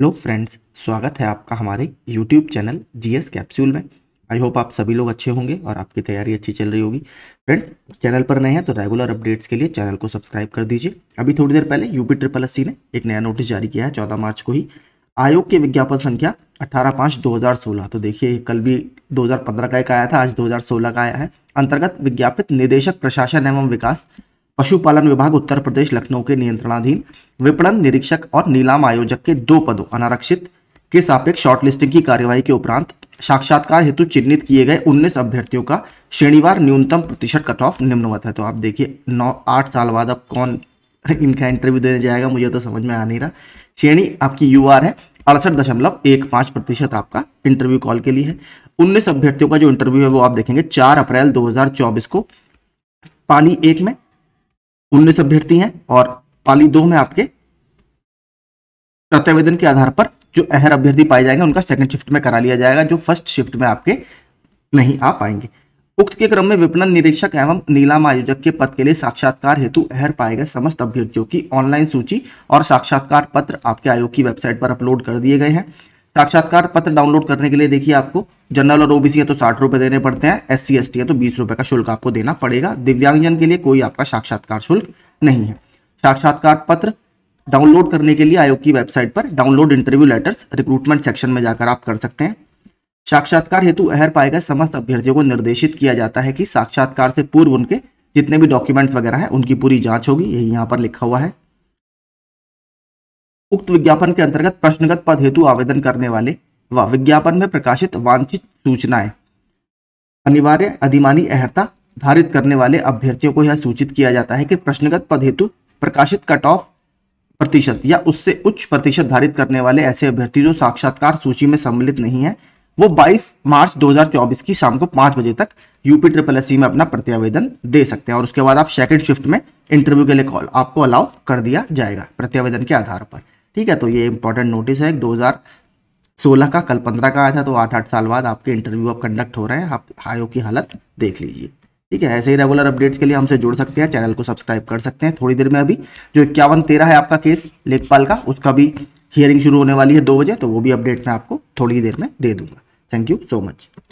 hello friends स्वागत है आपका हमारे यूट्यूब चैनल जीएस कैप्सूल में आई होप आप सभी लोग अच्छे होंगे और आपकी तैयारी अच्छी चल रही होगी फ्रेंड्स चैनल पर नए हैं तो रेगुलर अपडेट्स के लिए चैनल को सब्सक्राइब कर दीजिए अभी थोड़ी देर पहले यूपी ट्रिपल एस ने एक नया नोटिस जारी किया है चौदह मार्च को ही आयोग के विज्ञापन संख्या अठारह पाँच दो हज़ार सोलह तो देखिए कल भी दो हज़ार पंद्रह का एक आया था आज दो हज़ार सोलह का आया है अंतर्गत विज्ञापित निदेशक प्रशासन एवं विकास पशुपालन विभाग उत्तर प्रदेश लखनऊ के नियंत्रणाधीन विपणन निरीक्षक और नीलाम आयोजक के दो पदों अनारक्षित के सापेक्ष शॉर्टलिस्टिंग की कार्यवाही के उपरांत साक्षात्कार हेतु चिन्हित किए गए 19 अभ्यर्थियों का श्रेणीवार न्यूनतम प्रतिशत कट ऑफ निम्नवत है तो आप देखिए नौ आठ साल बाद अब कौन इनका इंटरव्यू देने जाएगा मुझे तो समझ में आ नहीं रहा श्रेणी आपकी यू है अड़सठ दशमलव एक पांच प्रतिशत आपका इंटरव्यू कॉल के लिए है उन्नीस अभ्यर्थियों का जो इंटरव्यू है वो आप देखेंगे चार अप्रैल 2024 को पाली एक में उन्नीस अभ्यर्थी हैं और पाली दो में आपके प्रत्यावेदन के आधार पर जो अहर अभ्यर्थी पाए जाएंगे उनका सेकंड शिफ्ट में करा लिया जाएगा जो फर्स्ट शिफ्ट में आपके नहीं आ पाएंगे उक्त के क्रम में विपणन निरीक्षक एवं नीलाम आयोजक के पद के लिए साक्षात्कार हेतु अहर पाए गए समस्त अभ्यर्थियों की ऑनलाइन सूची और साक्षात्कार पत्र आपके आयोग की वेबसाइट पर अपलोड कर दिए गए हैं साक्षात्कार पत्र डाउनलोड करने के लिए देखिए आपको जनरल और ओबीसी है तो साठ रुपए देने पड़ते हैं एस सी है तो बीस रुपए का शुल्क आपको देना पड़ेगा दिव्यांगजन के लिए कोई आपका साक्षात्कार शुल्क नहीं है साक्षात्कार पत्र डाउनलोड करने के लिए आयोग की वेबसाइट पर download interview letters recruitment section में जाकर आप कर सकते हैं साक्षात्कार हेतु अहर पाए गए समस्त अभ्यर्थियों को निर्देशित किया जाता है कि साक्षात्कार से पूर्व उनके जितने भी डॉक्यूमेंट्स वगैरह हैं उनकी पूरी जांच होगी यही यहाँ पर लिखा हुआ है उक्त विज्ञापन के अंतर्गत प्रश्नगत पद हेतु आवेदन करने वाले व विज्ञापन में प्रकाशित वांछित सूचनाएं अनिवार्य अधिमानी अहर्ता धारित करने वाले अभ्यर्थियों को यह सूचित किया जाता है कि प्रश्नगत पद हेतु प्रकाशित कट ऑफ प्रतिशत या उससे उच्च प्रतिशत धारित करने वाले ऐसे अभ्यर्थी जो साक्षात्कार सूची में सम्मिलित नहीं है वो 22 मार्च 2024 की शाम को पांच बजे तक यूपी ट्रिपल एस में अपना प्रत्यावेदन दे सकते हैं और उसके बाद आप सेकंड शिफ्ट में इंटरव्यू के लिए कॉल आपको अलाउ कर दिया जाएगा प्रत्यावेदन के आधार पर ठीक है तो ये इंपॉर्टेंट नोटिस है 2016 का कल 15 का आया था तो आठ आठ साल बाद आपके इंटरव्यू अब कंडक्ट हो रहे हैं आप आयोग की हालत देख लीजिए ठीक है ऐसे ही रेगुलर अपडेट्स के लिए हमसे जुड़ सकते हैं चैनल को सब्सक्राइब कर सकते हैं थोड़ी देर में अभी जो इक्यावन तेरह है आपका केस लेखपाल का उसका भी हियरिंग शुरू होने वाली है दो बजे तो वो भी अपडेट मैं आपको थोड़ी देर में दे दूंगा थैंक यू सो मच